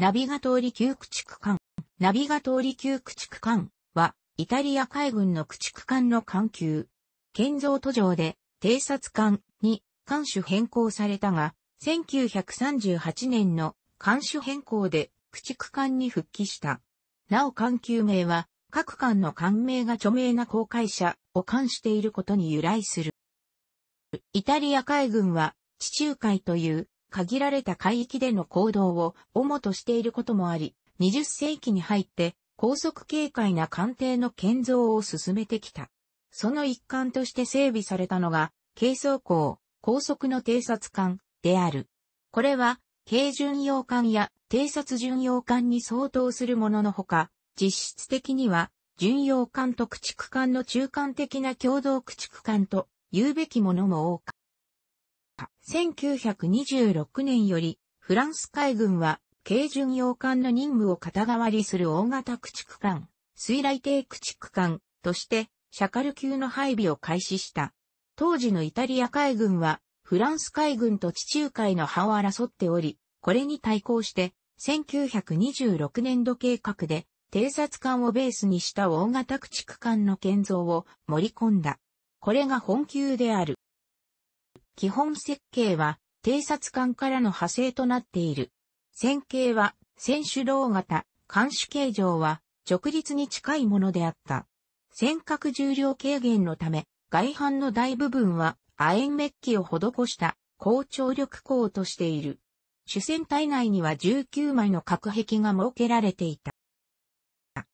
ナビガ通り級駆逐艦。ナビガ通り級駆逐艦は、イタリア海軍の駆逐艦の艦級。建造途上で、偵察艦に艦種変更されたが、1938年の艦種変更で駆逐艦に復帰した。なお艦級名は、各艦の艦名が著名な公開者を冠していることに由来する。イタリア海軍は、地中海という限られた海域での行動を主としていることもあり、20世紀に入って高速警戒な艦艇の建造を進めてきた。その一環として整備されたのが、軽装甲、高速の偵察艦である。これは、軽巡洋艦や偵察巡洋艦に相当するもののほか、実質的には、巡洋艦と駆逐艦の中間的な共同駆逐艦と言うべきものも多く、1926年より、フランス海軍は、軽巡洋艦の任務を肩代わりする大型駆逐艦、水雷艇駆逐艦として、シャカル級の配備を開始した。当時のイタリア海軍は、フランス海軍と地中海の派を争っており、これに対抗して、1926年度計画で、偵察艦をベースにした大型駆逐艦の建造を盛り込んだ。これが本級である。基本設計は、偵察艦からの派生となっている。線形は、選手楼型、艦首形状は、直立に近いものであった。尖閣重量軽減のため、外反の大部分は、亜鉛メッキを施した高張力鋼としている。主戦体内には19枚の隔壁が設けられていた。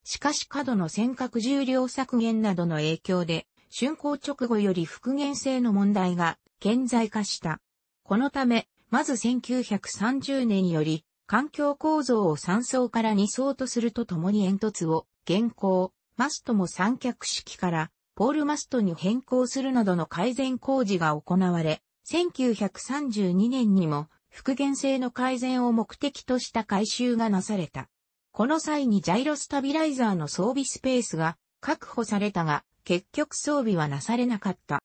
しかし過度の尖閣重量削減などの影響で、竣工直後より復元性の問題が顕在化した。このため、まず1930年より、環境構造を3層から2層とするとともに煙突を、現行、マストも三脚式から、ポールマストに変更するなどの改善工事が行われ、1932年にも、復元性の改善を目的とした改修がなされた。この際にジャイロスタビライザーの装備スペースが確保されたが、結局装備はなされなかった。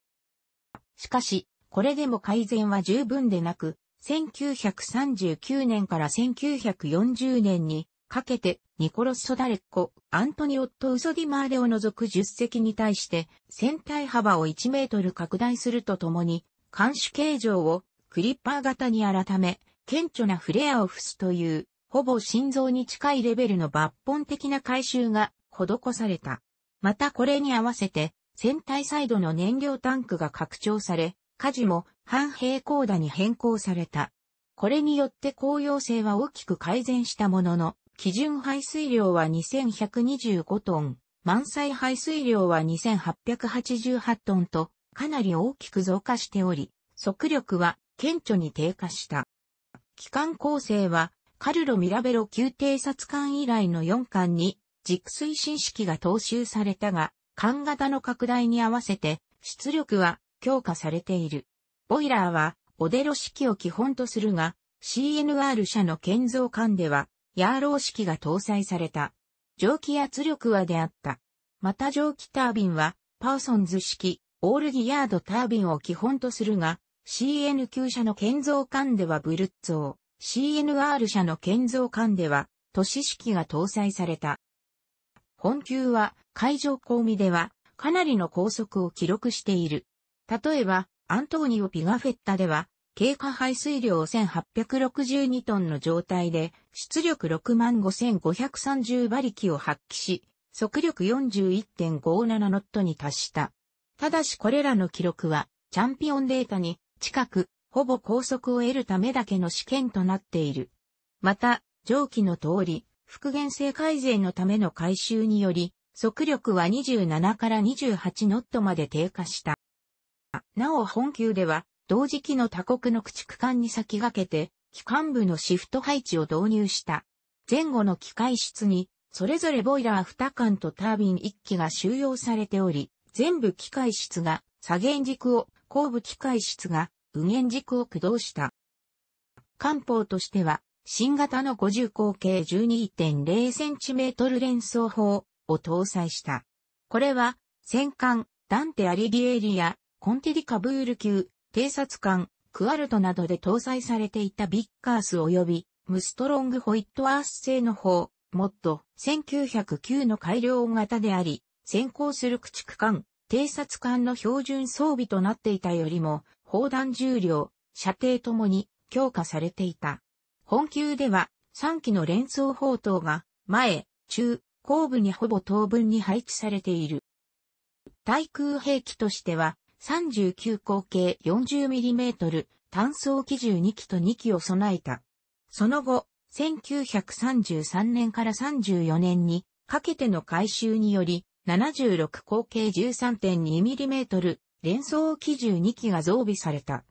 しかし、これでも改善は十分でなく、1939年から1940年にかけてニコロス・ソダレッコ、アントニオット・ウソディマーレを除く10隻に対して船体幅を1メートル拡大するとともに、監視形状をクリッパー型に改め、顕著なフレアを付すという、ほぼ心臓に近いレベルの抜本的な改修が施された。またこれに合わせて、船体サイドの燃料タンクが拡張され、家事も半平行打に変更された。これによって公用性は大きく改善したものの、基準排水量は2125トン、満載排水量は2888トンと、かなり大きく増加しており、速力は顕著に低下した。機関構成は、カルロ・ミラベロ級偵察艦以来の4艦に、軸推進式が踏襲されたが、艦型の拡大に合わせて、出力は強化されている。ボイラーは、オデロ式を基本とするが、CNR 社の建造艦では、ヤーロー式が搭載された。蒸気圧力はであった。また蒸気タービンは、パーソンズ式、オールギヤードタービンを基本とするが、CN9 社の建造艦ではブルッツォー、CNR 社の建造艦では、都市式が搭載された。本級は、海上公見では、かなりの高速を記録している。例えば、アントーニオ・ピガフェッタでは、経過排水量1862トンの状態で、出力65,530馬力を発揮し、速力41.57ノットに達した。ただしこれらの記録は、チャンピオンデータに近く、ほぼ高速を得るためだけの試験となっている。また、上記の通り、復元性改善のための改修により、速力は27から28ノットまで低下した。なお本級では、同時期の他国の駆逐艦に先駆けて、機関部のシフト配置を導入した。前後の機械室に、それぞれボイラー2艦とタービン1機が収容されており、全部機械室が左舷軸を、後部機械室が右舷軸を駆動した。艦砲としては、新型の50口径 12.0cm 連装砲を搭載した。これは、戦艦ダンテ・アリギエリア、コンティリ・カブール級、偵察艦、クアルトなどで搭載されていたビッカース及び、ムストロング・ホイットアース製の砲、モッド、1909の改良型であり、先行する駆逐艦、偵察艦の標準装備となっていたよりも、砲弾重量、射程ともに強化されていた。本級では、3機の連装砲塔が、前、中、後部にほぼ等分に配置されている。対空兵器としては、39口径 40mm 単装機銃2機と2機を備えた。その後、1933年から34年にかけての改修により、76口径 13.2mm 連装機銃2機が増備された。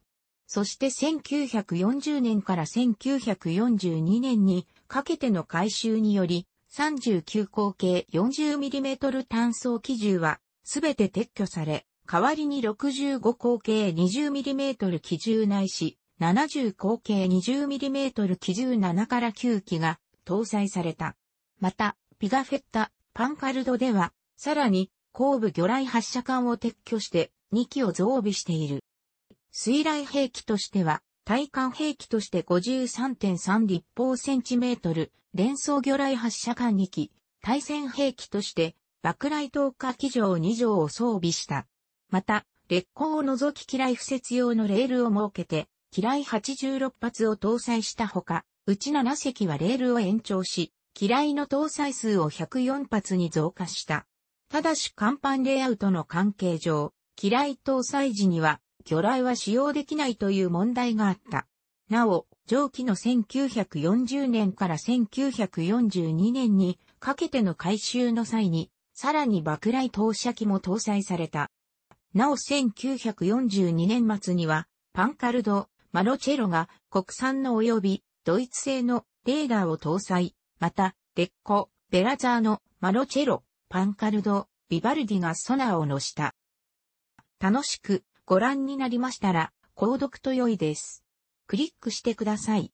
そして1940年から1942年にかけての改修により、39口径 40mm 単装機銃はすべて撤去され、代わりに65口径 20mm 機銃ないし、70口径 20mm 機銃7から9機が搭載された。また、ピガフェッタ、パンカルドでは、さらに、後部魚雷発射管を撤去して2機を増備している。水雷兵器としては、対艦兵器として53.3立方センチメートル、連装魚雷発射管2機、対戦兵器として、爆雷投下機場2条を装備した。また、劣行を除き機雷不設用のレールを設けて、機雷86発を搭載したほか、うち7隻はレールを延長し、機雷の搭載数を104発に増加した。ただし甲板レイアウトの関係上、機雷搭載時には、魚雷は使用できないという問題があった。なお、上記の1940年から1942年にかけての改修の際に、さらに爆雷投射機も搭載された。なお1942年末には、パンカルド、マロチェロが国産の及びドイツ製のレーダーを搭載、また、デッコ、ベラザーのマロチェロ、パンカルド、ビバルディがソナーを乗した。楽しくご覧になりましたら、購読と良いです。クリックしてください。